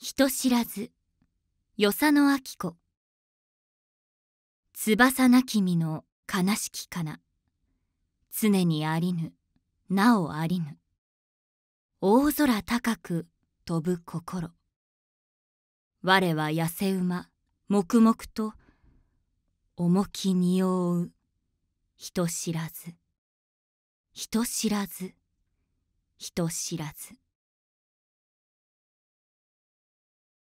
人知らず与謝野明子翼なき身の悲しきかな常にありぬなおありぬ大空高く飛ぶ心我は痩せ馬黙々と重きに覆う人知らず人知らず人知らず